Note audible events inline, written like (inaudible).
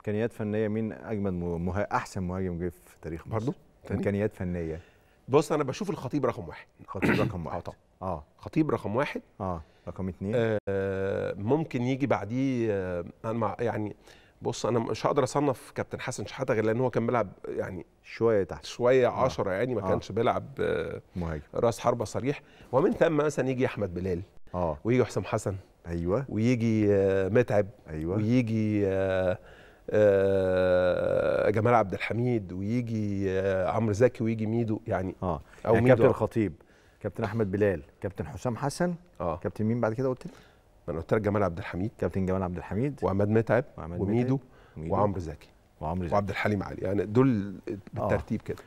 امكانيات فنيه مين اجمد مه... احسن مهاجم جه في تاريخ مصر برضه امكانيات فنيه بص انا بشوف الخطيب رقم واحد الخطيب (clears throat) رقم واحد اه اه خطيب رقم واحد اه رقم اثنين آه ممكن يجي بعديه آه انا مع يعني بص انا مش هقدر اصنف كابتن حسن شحاته غير لان هو كان بيلعب يعني شويه تحت شويه 10 آه. يعني ما آه. كانش بيلعب آه مهاجم راس حربه صريح ومن ثم مثلا يجي احمد بلال اه ويجي حسام حسن ايوه ويجي آه متعب ايوه ويجي آه آه، جمال عبد الحميد ويجي آه، عمرو زكي ويجي ميدو يعني اه او يعني ميدو كابتن الخطيب كابتن احمد بلال كابتن حسام حسن اه كابتن مين بعد كده قلت لي؟ انا قلت لك جمال عبد الحميد كابتن جمال عبد الحميد وعماد متعب وميدو, وميدو وعمرو زكي وعمرو زكي وعبد الحليم علي يعني دول آه. بالترتيب آه. كده